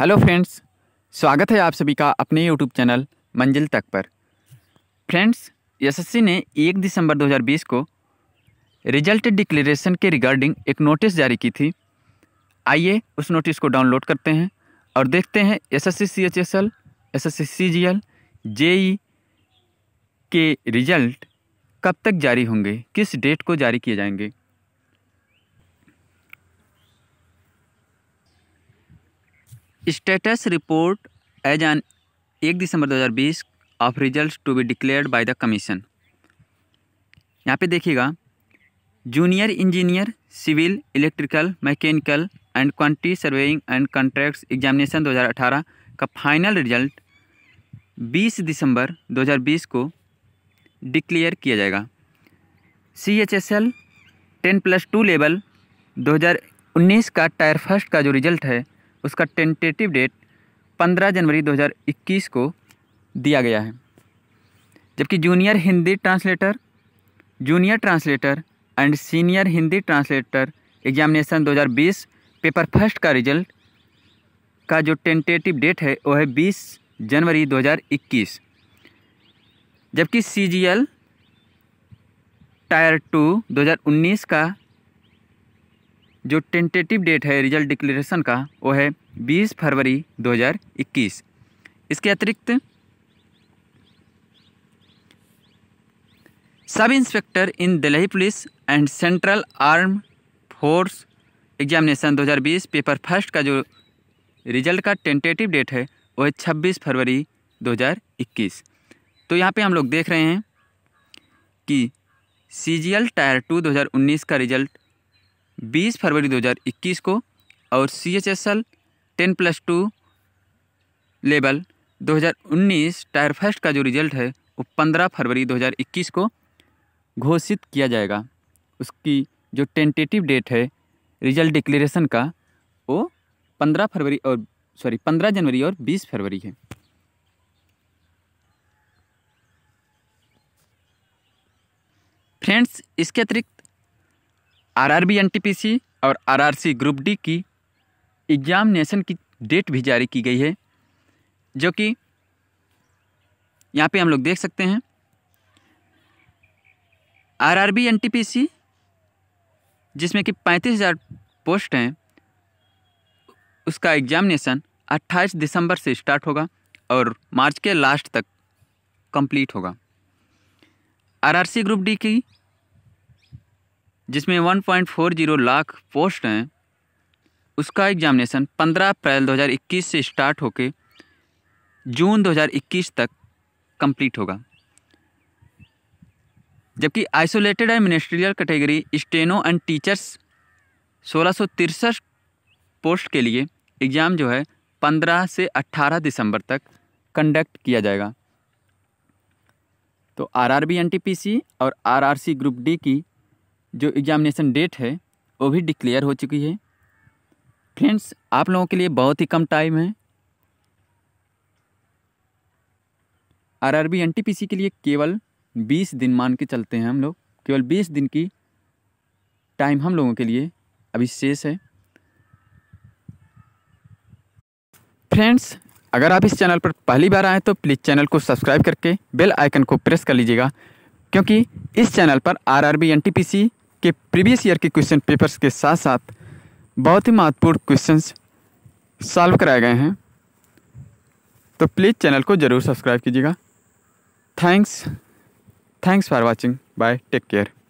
hello friends स्वागत है आप सभी का अपने यूट्यूब चैनल मंजिल तक पर फ्रेंड्स यशस्वी ने 1 दिसंबर 2020 को रिजल्ट डिक्लेरेशन के रिगार्डिंग एक नोटिस जारी की थी आइए उस नोटिस को डाउनलोड करते हैं और देखते हैं S S C H S L S S C G L JE के रिजल्ट कब तक जारी होंगे किस डेट को जारी किए जाएंगे स्टेटस रिपोर्ट एज एन एक दिसंबर 2020 of result to be declared by the commission यहाँ पे देखिएगा junior engineer civil electrical mechanical and quantity surveying and contracts examination 2018 का फाइनल रिजल्ट 20 दिसंबर 2020 को डिक्लेयर किया जाएगा C H S L ten plus two level 2019 का टायर फर्स्ट का जो रिजल्ट है उसका टेंटेटिव डेट 15 जनवरी 2021 को दिया गया है जबकि junior Hindi translator junior translator and senior Hindi translator examination 2020 paper first का रिजल्ट का जो टेंटेटिव डेट है वो है बीस जनवरी 2021 जबकि C G L tier two 2019 का जो टेंटेटिव डेट है रिजल्ट डिक्लेरेशन का वो है बीस फरवरी इक्कीस इसके अतिरिक्त sub inspector in Delhi police and central arm force examination 2020 paper first का जो रिजल्ट का टेंटेटिव डेट है वो है छब्बीस फरवरी 2021 तो यहाँ पे हम लोग देख रहे हैं कि C G L tier two दो का रिजल्ट बीस फरवरी 2021 को और C H S L ten plus two level 2019 tier first का जो रिजल्ट है वो पंद्रह फरवरी 2021 को घोषित किया जाएगा उसकी जो टेंटेटिव डेट है रिजल्ट डिक्लेरेशन का वो पंद्रह फरवरी और सॉरी पंद्रह जनवरी और बीस फरवरी है फ्रेंड्स इसके अतिरिक्त आरआरबी एनटीपीसी और आरआरसी ग्रुप डी की एग्जामिनेशन की डेट भी जारी की गई है जो कि यहाँ पे हम लोग देख सकते हैं आरआरबी एनटीपीसी जिसमें कि पैंतीस हज़ार पोस्ट हैं उसका एग्जामिनेशन 28 दिसंबर से स्टार्ट होगा और मार्च के लास्ट तक कंप्लीट होगा आरआरसी ग्रुप डी की जिसमें 1.40 लाख पोस्ट हैं उसका एग्जामिनेशन 15 अप्रैल 2021 से स्टार्ट होकर जून 2021 तक कंप्लीट होगा जबकि isolated and ministerial category steno and teachers सोलह पोस्ट के लिए एग्ज़ाम जो है 15 से 18 दिसंबर तक कंडक्ट किया जाएगा तो आरआरबी एनटीपीसी और आरआरसी ग्रुप डी की जो एग्जामिनेशन डेट है वो भी डिक्लेयर हो चुकी है फ्रेंड्स आप लोगों के लिए बहुत ही कम टाइम है आरआरबी एनटीपीसी के लिए केवल 20 दिन मान के चलते हैं हम लोग केवल 20 दिन की टाइम हम लोगों के लिए अभी शेष है फ्रेंड्स अगर आप इस चैनल पर पहली बार आएँ तो प्लीज़ चैनल को सब्सक्राइब करके बेल आइकन को प्रेस कर लीजिएगा क्योंकि इस चैनल पर आरआरबी एनटीपीसी के प्रीवियस ईयर के क्वेश्चन पेपर्स के साथ साथ बहुत ही महत्वपूर्ण क्वेश्चंस सॉल्व कराए गए हैं तो प्लीज़ चैनल को ज़रूर सब्सक्राइब कीजिएगा thanks thanks for watching bye take care